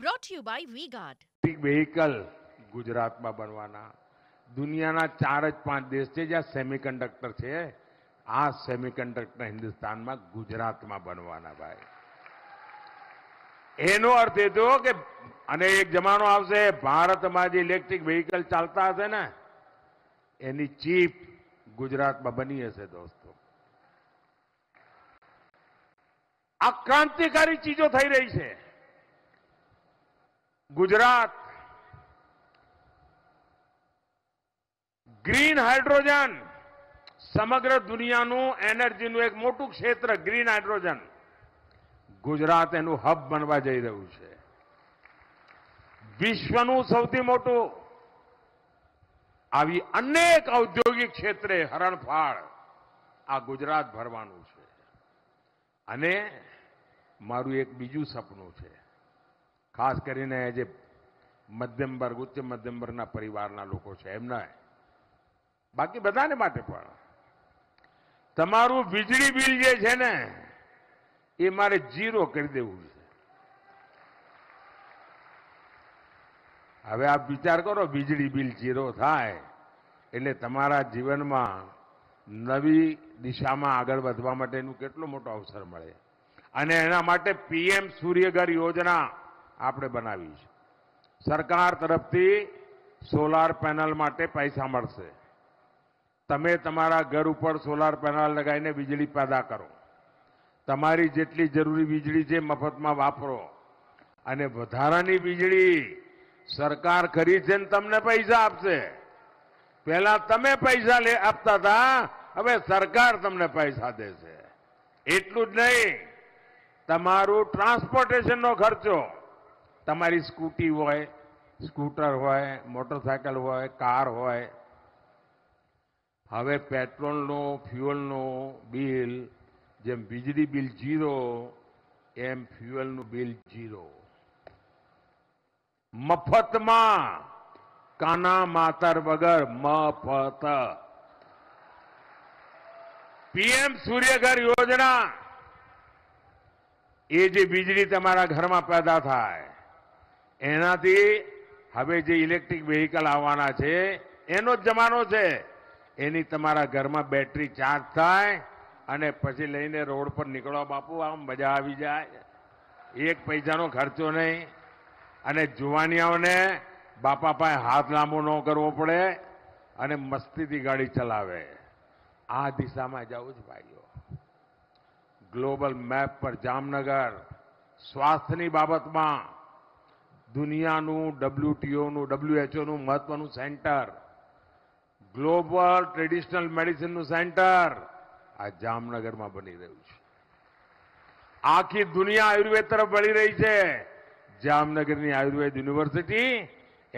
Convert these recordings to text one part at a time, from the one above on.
Brought you by V-Guard vehicle ગુજરાતમાં બનવાના દુનિયાના ચાર જ પાંચ દેશ છે જ્યાં સેમિકન્ડક્ટર છે આ સેમિકન્ડક્ટર હિન્દુસ્તાનમાં ગુજરાતમાં બનવાના ભાઈ એનો અર્થ એ થયો કે અને એક જમાનો આવશે ભારતમાં જે ઇલેક્ટ્રિક વેહિકલ ચાલતા હશે ને એની ચીપ ગુજરાતમાં બની હશે દોસ્તો આ ક્રાંતિકારી ચીજો થઈ રહી છે ગુજરાત ગ્રીન હાઇડ્રોજન સમગ્ર દુનિયાનું એનર્જીનું એક મોટું ક્ષેત્ર ગ્રીન હાઇડ્રોજન ગુજરાત એનું હબ બનવા જઈ રહ્યું છે વિશ્વનું સૌથી મોટું આવી અનેક ઔદ્યોગિક ક્ષેત્રે હરણફાળ આ ગુજરાત ભરવાનું છે અને મારું એક બીજું સપનું છે ખાસ કરીને જે મધ્યમ વર્ગ ઉચ્ચ મધ્યમ વર્ગના પરિવારના લોકો છે એમના બાકી બધાને માટે પણ તમારું વીજળી બિલ જે છે ને એ મારે જીરો કરી દેવું છે હવે આપ વિચાર કરો વીજળી બિલ જીરો થાય એટલે તમારા જીવનમાં નવી દિશામાં આગળ વધવા માટેનું કેટલો મોટો અવસર મળે અને એના માટે પીએમ સૂર્યઘર યોજના આપણે બનાવી છે સરકાર તરફથી સોલાર પેનલ માટે પૈસા મળશે તમે તમારા ઘર ઉપર સોલાર પેનલ લગાવીને વીજળી પેદા કરો તમારી જેટલી જરૂરી વીજળી છે મફતમાં વાપરો અને વધારાની વીજળી સરકાર ખરીદશે ને તમને પૈસા આપશે પહેલા તમે પૈસા લે આપતા હતા હવે સરકાર તમને પૈસા દેશે એટલું જ નહીં તમારું ટ્રાન્સપોર્ટેશનનો ખર્ચો તમારી સ્કૂટી હોય સ્કૂટર હોય મોટરસાયકલ હોય કાર હોય હવે પેટ્રોલનો ફ્યુઅલનો બિલ જેમ વીજળી બિલ જીરો એમ ફ્યુઅલનું બિલ જીરો મફતમાં કાના માતર વગર મફત પીએમ સૂર્યઘર યોજના એ જે વીજળી તમારા ઘરમાં પેદા થાય એનાથી હવે જે ઇલેક્ટ્રિક વેહિકલ આવવાના છે એનો જ જમાનો છે એની તમારા ઘરમાં બેટરી ચાર્જ થાય અને પછી લઈને રોડ પર નીકળવા બાપુ આમ મજા આવી જાય એક પૈસાનો ખર્ચો નહીં અને જુવાનિયાઓને બાપા પાસે હાથ લાંબો ન કરવો પડે અને મસ્તીથી ગાડી ચલાવે આ દિશામાં જવું જ ભાઈઓ ગ્લોબલ મેપ પર જામનગર સ્વાસ્થ્યની બાબતમાં દુનિયાનું ડબલ્યુટીઓનું ડબલ્યુએચઓનું મહત્વનું સેન્ટર ગ્લોબલ ટ્રેડિશનલ મેડિસિનનું સેન્ટર આ જામનગરમાં બની રહ્યું છે આખી દુનિયા આયુર્વેદ તરફ વળી રહી છે જામનગરની આયુર્વેદ યુનિવર્સિટી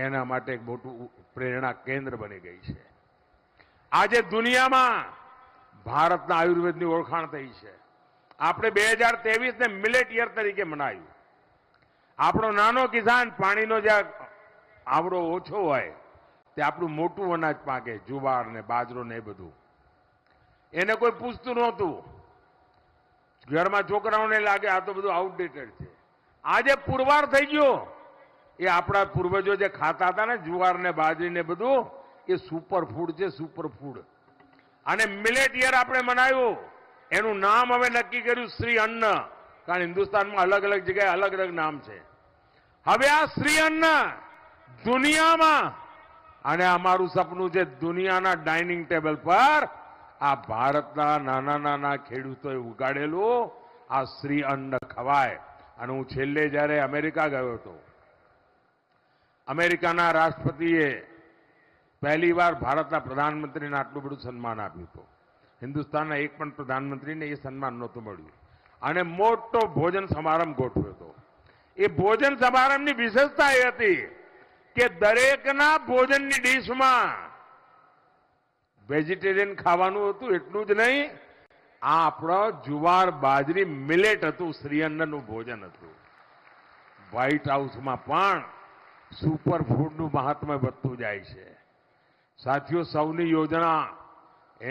એના માટે એક મોટું પ્રેરણા કેન્દ્ર બની ગઈ છે આજે દુનિયામાં ભારતના આયુર્વેદની ઓળખાણ થઈ છે આપણે બે હજાર તેવીસને મિલેટ યર તરીકે મનાયું આપણો નાનો કિસાન પાણીનો જ્યાં આવડો ઓછો હોય તે આપણું મોટું અનાજ પાકે જુવાર ને બાજરો ને એ બધું એને કોઈ પૂછતું નહોતું ઘરમાં છોકરાઓને લાગે આ તો બધું આઉટડેટેડ છે આજે પુરવાર થઈ ગયો એ આપણા પૂર્વજો જે ખાતા હતા ને જુવાર ને બાજરી ને બધું એ સુપર ફૂડ છે સુપર ફૂડ અને મિલેટ યર આપણે મનાવ્યું એનું નામ હવે નક્કી કર્યું શ્રી અન્ન કારણ હિન્દુસ્તાનમાં અલગ અલગ જગ્યાએ અલગ અલગ નામ છે હવે આ શ્રી અન્ન દુનિયામાં અને અમારું સપનું છે દુનિયાના ડાઇનિંગ ટેબલ પર આ ભારતના નાના નાના ખેડૂતોએ ઉગાડેલું આ શ્રી અન્ન ખવાય અને હું છેલ્લે જ્યારે અમેરિકા ગયો હતો અમેરિકાના રાષ્ટ્રપતિએ પહેલી વાર ભારતના પ્રધાનમંત્રીને આટલું બધું સન્માન આપ્યું હતું હિન્દુસ્તાનના એક પણ પ્રધાનમંત્રીને એ સન્માન નહોતું મળ્યું અને મોટો ભોજન સમારંભ ગોઠવ્યો હતો એ ભોજન સમારંભની વિશેષતા એ હતી કે દરેકના ભોજનની ડીશમાં વેજીટેરિયન ખાવાનું હતું એટલું જ નહીં આ આપણો જુવાર બાજરી મિલેટ હતું શ્રીઅન્નનું ભોજન હતું વ્હાઇટ હાઉસમાં પણ સુપર ફૂડનું મહાત્મ્ય વધતું જાય છે સાથીઓ સૌની યોજના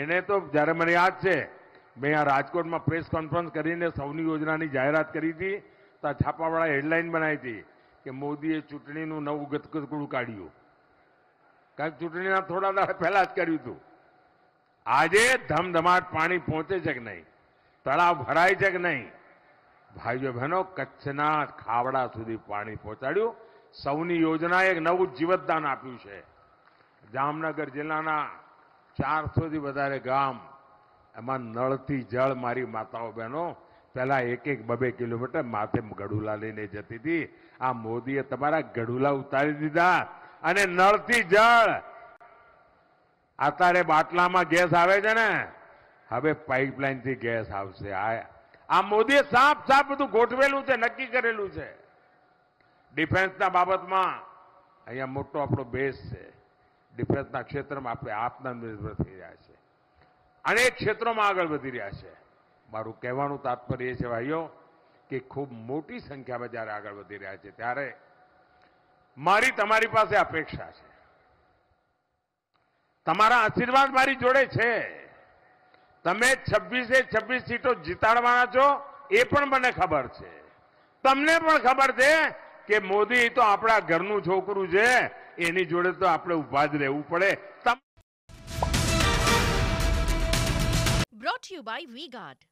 એને તો જ્યારે મને યાદ છે મેં આ રાજકોટમાં પ્રેસ કોન્ફરન્સ કરીને સૌની યોજનાની જાહેરાત કરી હતી તો છાપાવાળા હેડલાઇન બનાવી હતી કે મોદીએ ચૂંટણીનું નવું ગતકડું કાઢ્યું કારણ કે ચૂંટણીના થોડા દાડા પહેલા જ કર્યું હતું આજે ધમધમાટ પાણી પહોંચે છે કે નહીં તળાવ ભરાય છે કે નહીં ભાઈઓ બહેનો કચ્છના ખાવડા સુધી પાણી પહોંચાડ્યું સૌની યોજનાએ એક નવું જીવતદાન આપ્યું છે જામનગર જિલ્લાના ચારસોથી વધારે ગામ એમાં નળથી જળ મારી માતાઓ બહેનો પહેલાં એક એક બબે કિલોમીટર માથે ગડુલા લઈને જતી હતી આ મોદીએ તમારા ગડુલા ઉતારી દીધા અને નળથી જળ અત્યારે બાટલામાં ગેસ આવે છે ને હવે પાઇપલાઇનથી ગેસ આવશે આ આ મોદીએ સાફ સાફ બધું ગોઠવેલું છે નક્કી કરેલું છે ડિફેન્સના બાબતમાં અહીંયા મોટો આપણો બેસ છે ડિફેન્સના ક્ષેત્રમાં આપણે આપના નિર્ભર થઈ રહ્યા છીએ અનેક ક્ષેત્રોમાં આગળ વધી રહ્યા છે મારું કહેવાનું તાત્પર્ય છે ભાઈઓ કે ખૂબ મોટી સંખ્યામાં જ્યારે આગળ વધી રહ્યા છે ત્યારે મારી તમારી પાસે અપેક્ષા છે તમારા આશીર્વાદ મારી જોડે છે તમે છવ્વીસે છવ્વીસ સીટો જીતાડવાના છો એ પણ મને ખબર છે તમને પણ ખબર છે કે મોદી તો આપણા ઘરનું છોકરું છે એની જોડે તો આપણે ઉભા જ રહેવું પડે to you by WeGuard.